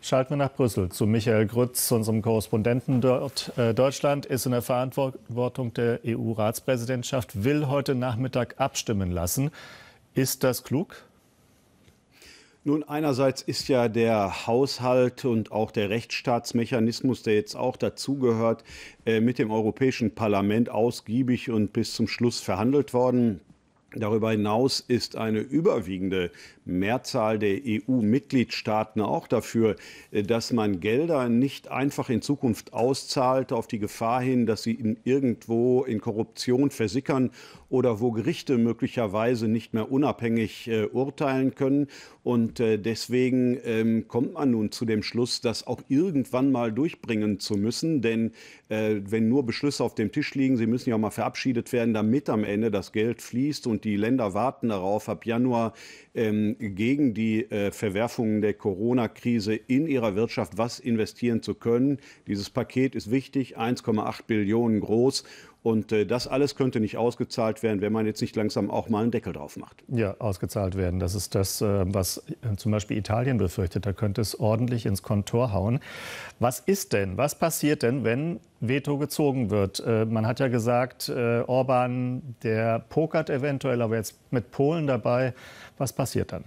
Schalten wir nach Brüssel zu Michael Grütz, unserem Korrespondenten dort. Äh, Deutschland ist in der Verantwortung der EU-Ratspräsidentschaft, will heute Nachmittag abstimmen lassen. Ist das klug? Nun, einerseits ist ja der Haushalt und auch der Rechtsstaatsmechanismus, der jetzt auch dazugehört, äh, mit dem Europäischen Parlament ausgiebig und bis zum Schluss verhandelt worden. Darüber hinaus ist eine überwiegende Mehrzahl der EU-Mitgliedstaaten auch dafür, äh, dass man Gelder nicht einfach in Zukunft auszahlt, auf die Gefahr hin, dass sie in irgendwo in Korruption versickern oder wo Gerichte möglicherweise nicht mehr unabhängig äh, urteilen können. Und äh, deswegen ähm, kommt man nun zu dem Schluss, das auch irgendwann mal durchbringen zu müssen. Denn äh, wenn nur Beschlüsse auf dem Tisch liegen, sie müssen ja auch mal verabschiedet werden, damit am Ende das Geld fließt. Und und die Länder warten darauf, ab Januar ähm, gegen die äh, Verwerfungen der Corona-Krise in ihrer Wirtschaft was investieren zu können. Dieses Paket ist wichtig, 1,8 Billionen groß. Und äh, das alles könnte nicht ausgezahlt werden, wenn man jetzt nicht langsam auch mal einen Deckel drauf macht. Ja, ausgezahlt werden. Das ist das, äh, was äh, zum Beispiel Italien befürchtet. Da könnte es ordentlich ins Kontor hauen. Was ist denn, was passiert denn, wenn Veto gezogen wird? Äh, man hat ja gesagt, äh, Orban, der pokert eventuell, aber jetzt mit Polen dabei. Was passiert dann?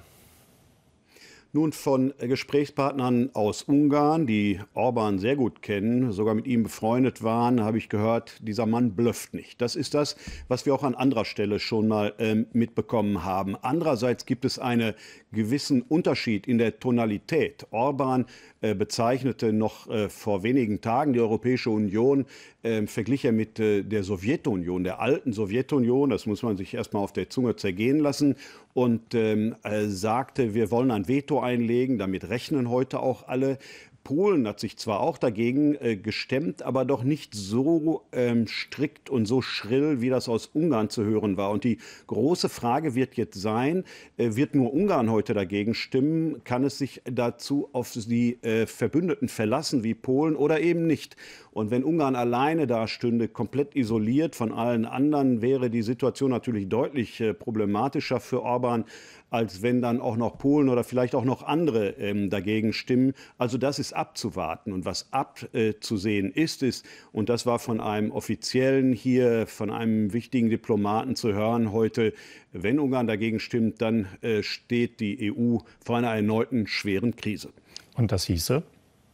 Nun von äh, Gesprächspartnern aus Ungarn, die Orban sehr gut kennen, sogar mit ihm befreundet waren, habe ich gehört, dieser Mann blufft nicht. Das ist das, was wir auch an anderer Stelle schon mal ähm, mitbekommen haben. Andererseits gibt es einen gewissen Unterschied in der Tonalität. Orban äh, bezeichnete noch äh, vor wenigen Tagen die Europäische Union, äh, verglich er mit äh, der Sowjetunion, der alten Sowjetunion. Das muss man sich erstmal auf der Zunge zergehen lassen. Und ähm, äh, sagte, wir wollen ein Veto einlegen. Damit rechnen heute auch alle. Polen hat sich zwar auch dagegen äh, gestemmt, aber doch nicht so ähm, strikt und so schrill, wie das aus Ungarn zu hören war. Und die große Frage wird jetzt sein, äh, wird nur Ungarn heute dagegen stimmen? Kann es sich dazu auf die äh, Verbündeten verlassen wie Polen oder eben nicht? Und wenn Ungarn alleine da stünde, komplett isoliert von allen anderen, wäre die Situation natürlich deutlich äh, problematischer für Orban, als wenn dann auch noch Polen oder vielleicht auch noch andere ähm, dagegen stimmen. Also das ist ist abzuwarten. Und was abzusehen ist, ist, und das war von einem Offiziellen hier, von einem wichtigen Diplomaten zu hören heute, wenn Ungarn dagegen stimmt, dann äh, steht die EU vor einer erneuten schweren Krise. Und das hieße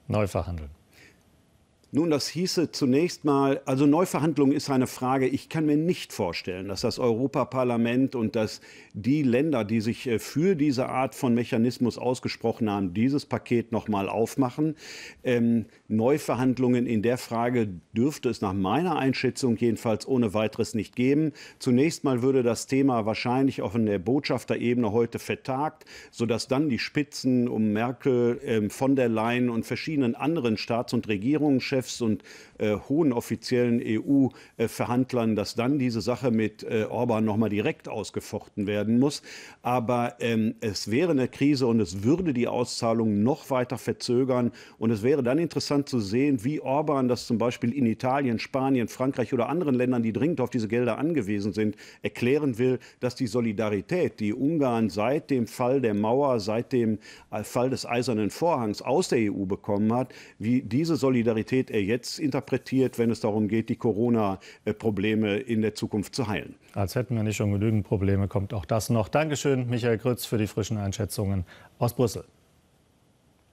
neu verhandeln. Nun, das hieße zunächst mal, also Neuverhandlungen ist eine Frage. Ich kann mir nicht vorstellen, dass das Europaparlament und dass die Länder, die sich äh, für diese Art von Mechanismus ausgesprochen haben, dieses Paket nochmal aufmachen. Ähm, Neuverhandlungen in der Frage dürfte es nach meiner Einschätzung jedenfalls ohne weiteres nicht geben. Zunächst mal würde das Thema wahrscheinlich auf der Botschafterebene heute vertagt, sodass dann die Spitzen um Merkel, ähm, von der Leyen und verschiedenen anderen Staats- und Regierungschefs Chefs und äh, hohen offiziellen EU-Verhandlern, dass dann diese Sache mit äh, Orban nochmal direkt ausgefochten werden muss. Aber ähm, es wäre eine Krise und es würde die Auszahlung noch weiter verzögern. Und es wäre dann interessant zu sehen, wie Orban das zum Beispiel in Italien, Spanien, Frankreich oder anderen Ländern, die dringend auf diese Gelder angewiesen sind, erklären will, dass die Solidarität, die Ungarn seit dem Fall der Mauer, seit dem äh, Fall des Eisernen Vorhangs aus der EU bekommen hat, wie diese Solidarität wird er jetzt interpretiert, wenn es darum geht, die Corona-Probleme in der Zukunft zu heilen. Als hätten wir nicht schon genügend Probleme, kommt auch das noch. Dankeschön, Michael Grütz, für die frischen Einschätzungen aus Brüssel.